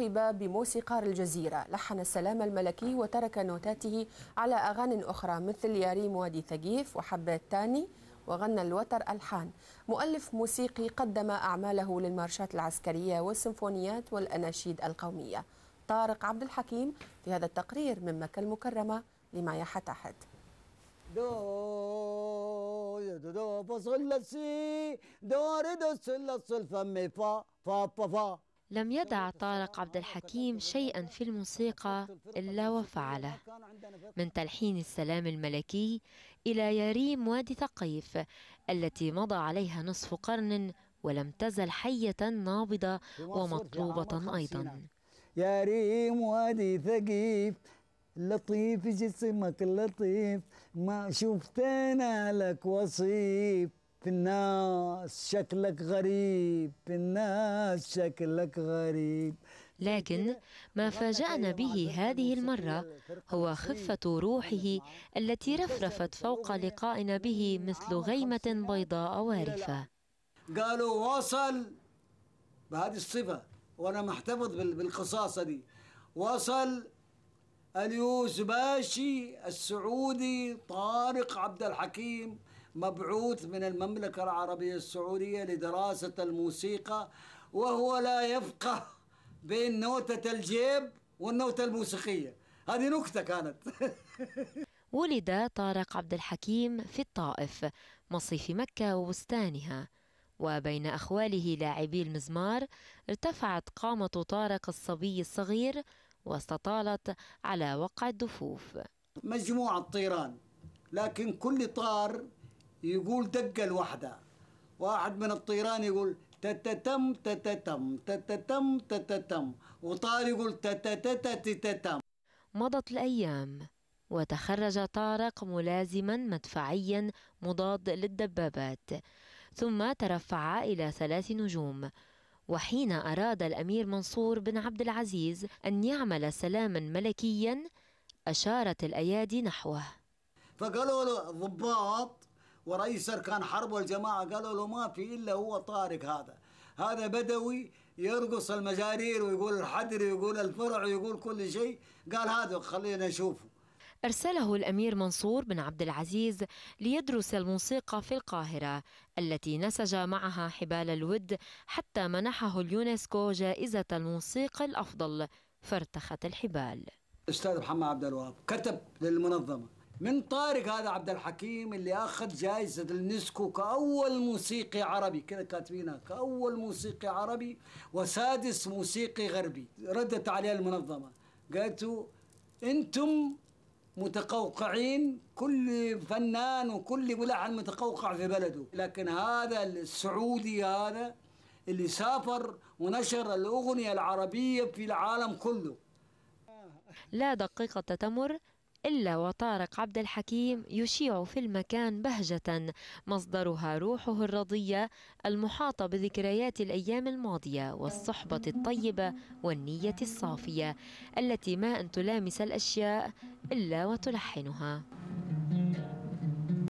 لقب بموسيقار الجزيرة لحن السلام الملكي وترك نوتاته على أغان أخرى مثل يا ريم وادي ثقيف وحبات تاني وغنى الوتر ألحان مؤلف موسيقي قدم أعماله للمارشات العسكرية والسيمفونيات والأناشيد القومية طارق عبد الحكيم في هذا التقرير من مكة المكرمة لمايا حتحت دو دو دو بصل لسي دو دو سل فمي فا فا فا, فا لم يدع طارق عبد الحكيم شيئا في الموسيقى إلا وفعله من تلحين السلام الملكي إلى يريم وادي ثقيف التي مضى عليها نصف قرن ولم تزل حية نابضة ومطلوبة أيضا يا ريم وادي ثقيف لطيف جسمك لطيف ما شفت انا لك وصيف في الناس شكلك غريب في الناس شكلك غريب لكن ما فاجأنا به هذه المرة هو خفة روحه التي رفرفت فوق لقائنا به مثل غيمة بيضاء وارفة قالوا وصل بهذه الصفة وأنا محتفظ بالقصاصة دي وصل اليوزباشي السعودي طارق عبد الحكيم مبعوث من المملكة العربية السعودية لدراسة الموسيقى وهو لا يفقه بين نوتة الجيب والنوتة الموسيقية هذه نكتة كانت ولد طارق عبد الحكيم في الطائف مصيف مكة وبستانها وبين أخواله لاعبي المزمار ارتفعت قامة طارق الصبي الصغير واستطالت على وقع الدفوف مجموعة طيران لكن كل طار يقول دقة الوحدة واحد من الطيران يقول تتتم تتتم تتتم تتتم وطار يقول تتتتتتم مضت الأيام وتخرج طارق ملازما مدفعيا مضاد للدبابات ثم ترفع إلى ثلاث نجوم وحين أراد الأمير منصور بن عبد العزيز أن يعمل سلاما ملكيا أشارت الأيادي نحوه فقالوا له ضباط ورئيس أركان حرب والجماعة قالوا له ما في إلا هو طارق هذا هذا بدوي يرقص المجارير ويقول الحدر ويقول الفرع ويقول كل شيء قال هذا خلينا نشوفه أرسله الأمير منصور بن عبد العزيز ليدرس الموسيقى في القاهرة التي نسج معها حبال الود حتى منحه اليونسكو جائزة الموسيقى الأفضل فارتخت الحبال أستاذ محمد عبد الوهاب كتب للمنظمة من طارق هذا عبد الحكيم اللي اخذ جائزه اليونسكو كاول موسيقي عربي كذا كاتبينها كاول موسيقي عربي وسادس موسيقي غربي ردت عليه المنظمه قالت انتم متقوقعين كل فنان وكل ملحن متقوقع في بلده لكن هذا السعودي هذا اللي سافر ونشر الأغنية العربية في العالم كله لا دقيقة تمر إلا وطارق عبد الحكيم يشيع في المكان بهجة مصدرها روحه الرضية المحاطة بذكريات الأيام الماضية والصحبة الطيبة والنية الصافية التي ما أن تلامس الأشياء إلا وتلحنها